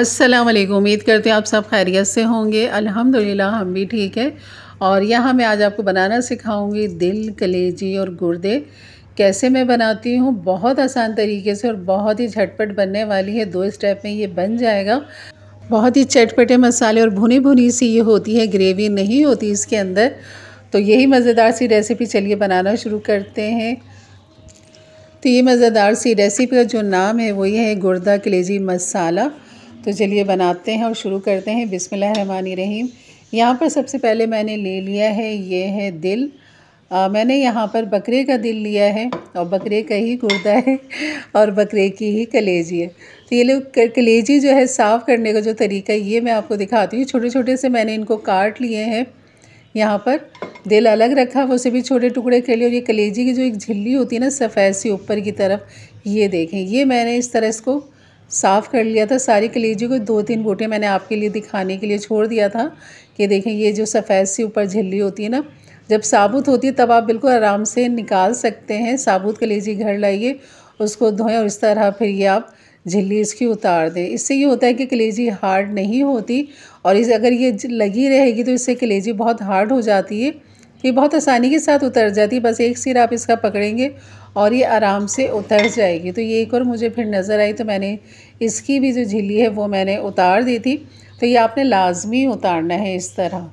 अस्सलाम वालेकुम उम्मीद करते हैं आप सब खैरियत से होंगे अल्हम्दुलिल्लाह हम भी ठीक है और यहाँ मैं आज आपको बनाना सिखाऊंगी दिल कलेजी और गुर्दे कैसे मैं बनाती हूँ बहुत आसान तरीके से और बहुत ही झटपट बनने वाली है दो स्टेप में ये बन जाएगा बहुत ही चटपटे मसाले और भुनी भुनी सी ये होती है ग्रेवी नहीं होती इसके अंदर तो यही मज़ेदार सी रेसिपी चलिए बनाना शुरू करते हैं तो ये मज़ेदार सी रेसिपी का जो नाम है वो ये है गुर्दा कलेजी मसाला तो चलिए बनाते हैं और शुरू करते हैं बिसमिल रहीम यहाँ पर सबसे पहले मैंने ले लिया है ये है दिल आ, मैंने यहाँ पर बकरे का दिल लिया है और बकरे का ही कुर्ता है और बकरे की ही कलेजी है तो ये लोग कलेजी जो है साफ़ करने का जो तरीका ये मैं आपको दिखाती हूँ छोटे छोटे से मैंने इनको काट लिए हैं यहाँ पर दिल अलग रखा वो सभी छोटे टुकड़े कर लिए और ये कलेजी की जो एक झिल्ली होती है ना सफ़ेद सी ऊपर की तरफ ये देखें ये मैंने इस तरह इसको साफ़ कर लिया था सारी कलेजी को दो तीन गोटे मैंने आपके लिए दिखाने के लिए छोड़ दिया था कि देखें ये जो सफ़ेद सी ऊपर झिल्ली होती है ना जब साबुत होती है तब आप बिल्कुल आराम से निकाल सकते हैं साबुत कलेजी घर लाइए उसको धोएं और इस तरह फिर ये आप झिल्ली इसकी उतार दें इससे ये होता है कि कलेजी हार्ड नहीं होती और इस अगर ये लगी रहेगी तो इससे कलेजी बहुत हार्ड हो जाती है तो ये बहुत आसानी के साथ उतर जाती है बस एक सिर आप इसका पकड़ेंगे और ये आराम से उतर जाएगी तो ये एक और मुझे फिर नज़र आई तो मैंने इसकी भी जो झिल्ली है वो मैंने उतार दी थी तो ये आपने लाजमी उतारना है इस तरह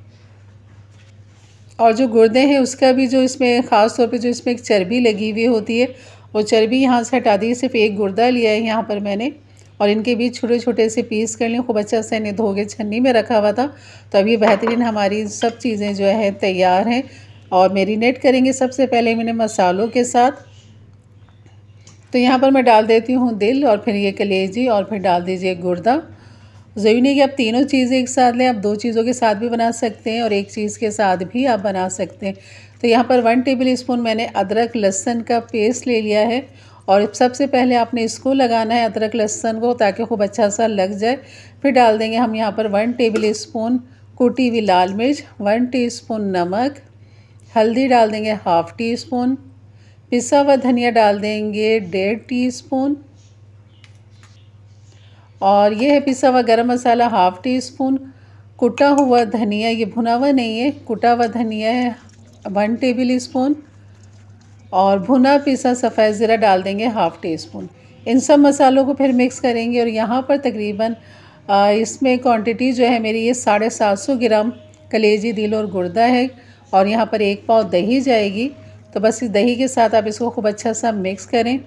और जो गुर्दे हैं उसका भी जो इसमें ख़ास तौर पे जो इसमें एक चर्बी लगी हुई होती है वो चर्बी यहाँ से हटा दी सिर्फ एक गुर्दा लिया है यहाँ पर मैंने और इनके बीच छोटे छोटे से पीस कर लें खूब अच्छा से इन्हें धोगे छन्नी में रखा हुआ था तो अभी बेहतरीन हमारी सब चीज़ें जो है तैयार हैं और मेरीनेट करेंगे सबसे पहले मैंने मसालों के साथ तो यहाँ पर मैं डाल देती हूँ दिल और फिर ये कलेजी और फिर डाल दीजिए गुर्दा ज़रूरी नहीं कि आप तीनों चीज़ें एक साथ लें आप दो चीज़ों के साथ भी बना सकते हैं और एक चीज़ के साथ भी आप बना सकते हैं तो यहाँ पर वन टेबल स्पून मैंने अदरक लहसुन का पेस्ट ले लिया है और सबसे पहले आपने इसको लगाना है अदरक लहसुन को ताकि खूब अच्छा सा लग जाए फिर डाल देंगे हम यहाँ पर वन टेबल स्पून कुटी हुई लाल मिर्च वन टीस्पून नमक हल्दी डाल देंगे हाफ़ टी स्पून पिसा हुआ धनिया डाल देंगे डेढ़ टी स्पून और ये है पिसा हुआ गर्म मसाला हाफ़ टी स्पून कुटा हुआ धनिया ये भुना हुआ नहीं है कुटा हुआ धनिया है वन टेबल स्पून और भुना पीसा सफ़ेद ज़ीरा डाल देंगे हाफ़ टी स्पून इन सब मसालों को फिर मिक्स करेंगे और यहाँ पर तकरीबन इसमें क्वांटिटी जो है मेरी ये साढ़े सात सौ ग्राम कलेजी दिल और गुर्दा है और यहाँ पर एक पाव दही जाएगी तो बस इस दही के साथ आप इसको खूब अच्छा सा मिक्स करें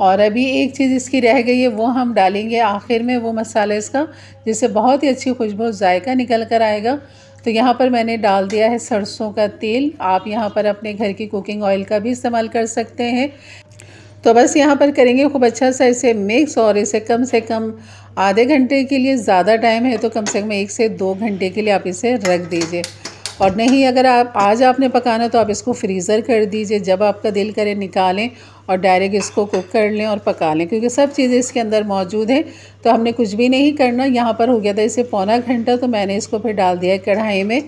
और अभी एक चीज़ इसकी रह गई है वो हम डालेंगे आखिर में वो मसाला इसका जिससे बहुत ही अच्छी खुशबू जायका निकल कर आएगा तो यहाँ पर मैंने डाल दिया है सरसों का तेल आप यहाँ पर अपने घर की कुकिंग ऑयल का भी इस्तेमाल कर सकते हैं तो बस यहाँ पर करेंगे खूब अच्छा सा इसे मिक्स और इसे कम से कम आधे घंटे के लिए ज़्यादा टाइम है तो कम से कम एक से दो घंटे के लिए आप इसे रख दीजिए और नहीं अगर आप आज आपने पकाना तो आप इसको फ्रीज़र कर दीजिए जब आपका दिल करे निकालें और डायरेक्ट इसको कुक कर लें और पका लें क्योंकि सब चीज़ें इसके अंदर मौजूद हैं तो हमने कुछ भी नहीं करना यहाँ पर हो गया था इसे पौना घंटा तो मैंने इसको फिर डाल दिया कढ़ाई में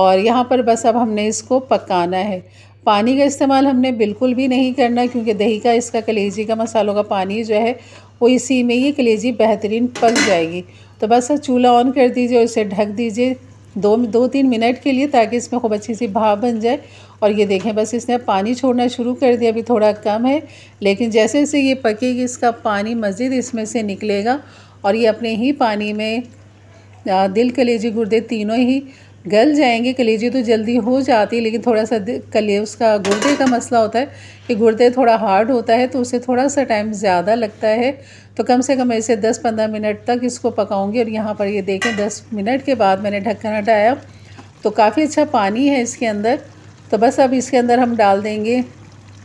और यहाँ पर बस अब हमने इसको पकाना है पानी का इस्तेमाल हमने बिल्कुल भी नहीं करना क्योंकि दही का इसका कलेजी का मसालों का पानी जो है वो इसी में ये कलेजी बेहतरीन पक जाएगी तो बस चूल्हा ऑन कर दीजिए और इसे ढक दीजिए दो दो तीन मिनट के लिए ताकि इसमें खूब अच्छी सी भाप बन जाए और ये देखें बस इसने पानी छोड़ना शुरू कर दिया अभी थोड़ा कम है लेकिन जैसे जैसे ये पकेगी इसका पानी मज़ीद इसमें से निकलेगा और ये अपने ही पानी में दिल कलेजी गुर्दे तीनों ही गल जाएंगे कलेजी तो जल्दी हो जाती है लेकिन थोड़ा सा कले उसका गुर्दे का मसला होता है कि गुर्दे थोड़ा हार्ड होता है तो उसे थोड़ा सा टाइम ज़्यादा लगता है तो कम से कम ऐसे 10-15 मिनट तक इसको पकाऊंगी और यहाँ पर ये देखें 10 मिनट के बाद मैंने ढक्कन हटाया तो काफ़ी अच्छा पानी है इसके अंदर तो बस अब इसके अंदर हम डाल देंगे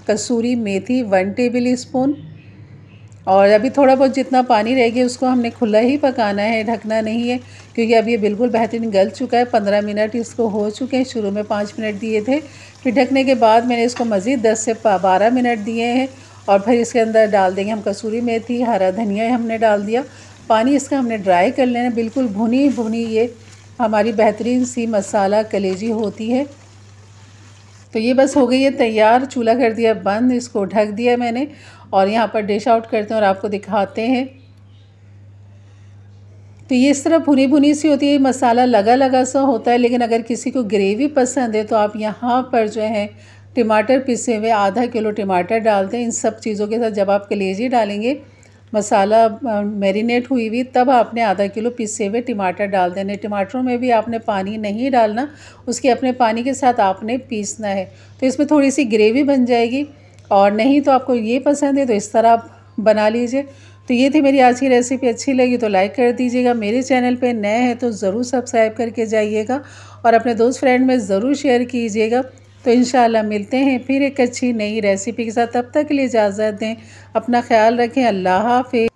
कसूरी मेथी वन टेबल स्पून और अभी थोड़ा बहुत जितना पानी रह गया उसको हमने खुला ही पकाना है ढकना नहीं है क्योंकि अब ये बिल्कुल बेहतरीन गल चुका है पंद्रह मिनट इसको हो चुके हैं शुरू में पाँच मिनट दिए थे फिर ढकने के बाद मैंने इसको मज़ीद दस से बारह मिनट दिए हैं और फिर इसके अंदर डाल देंगे हम कसूरी मेथी हरा धनिया हमने डाल दिया पानी इसका हमने ड्राई कर लेना बिल्कुल भुनी भुनी ये हमारी बेहतरीन सी मसाला कलेजी होती है तो ये बस हो गई है तैयार चूल्हा कर दिया बंद इसको ढक दिया मैंने और यहाँ पर डिश आउट करते हैं और आपको दिखाते हैं तो ये इस तरह भुनी भुनी सी होती है मसाला लगा लगा सा होता है लेकिन अगर किसी को ग्रेवी पसंद है तो आप यहाँ पर जो है टमाटर पिसे हुए आधा किलो टमाटर डालते हैं इन सब चीज़ों के साथ जब आप कलेजी डालेंगे मसाला मैरिनेट हुई हुई तब आपने आधा किलो पिसे हुए टमाटर डाल देने टमाटरों में भी आपने पानी नहीं डालना उसके अपने पानी के साथ आपने पीसना है तो इसमें थोड़ी सी ग्रेवी बन जाएगी और नहीं तो आपको ये पसंद है तो इस तरह आप बना लीजिए तो ये थी मेरी आज की रेसिपी अच्छी लगी तो लाइक कर दीजिएगा मेरे चैनल पे नए हैं तो ज़रूर सब्सक्राइब करके जाइएगा और अपने दोस्त फ्रेंड में ज़रूर शेयर कीजिएगा तो इन मिलते हैं फिर एक अच्छी नई रेसिपी के साथ तब तक के लिए इजाज़त दें अपना ख्याल रखें अल्लाह हाफि